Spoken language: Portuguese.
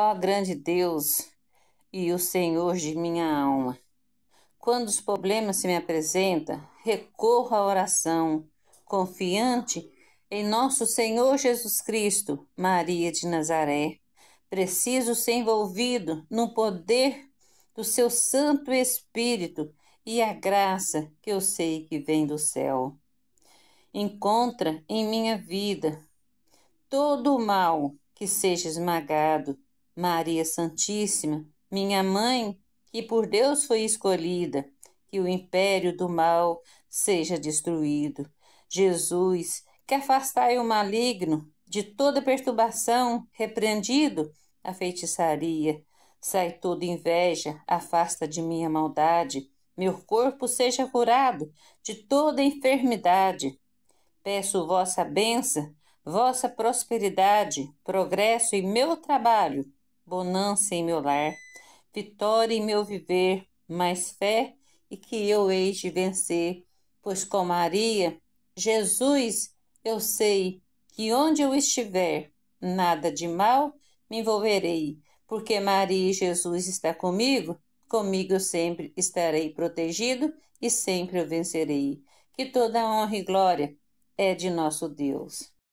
Ó grande Deus e o Senhor de minha alma, quando os problemas se me apresentam, recorro à oração, confiante em nosso Senhor Jesus Cristo, Maria de Nazaré. Preciso ser envolvido no poder do seu Santo Espírito e a graça que eu sei que vem do céu. Encontra em minha vida todo o mal que seja esmagado Maria Santíssima, minha mãe, que por Deus foi escolhida, que o império do mal seja destruído. Jesus, que afastai o maligno de toda perturbação, repreendido a feitiçaria. Sai toda inveja, afasta de minha maldade. Meu corpo seja curado de toda enfermidade. Peço vossa bênção, vossa prosperidade, progresso e meu trabalho bonança em meu lar, vitória em meu viver, mais fé e que eu hei de vencer, pois com Maria, Jesus, eu sei que onde eu estiver, nada de mal me envolverei, porque Maria e Jesus está comigo, comigo eu sempre estarei protegido e sempre eu vencerei. Que toda honra e glória é de nosso Deus.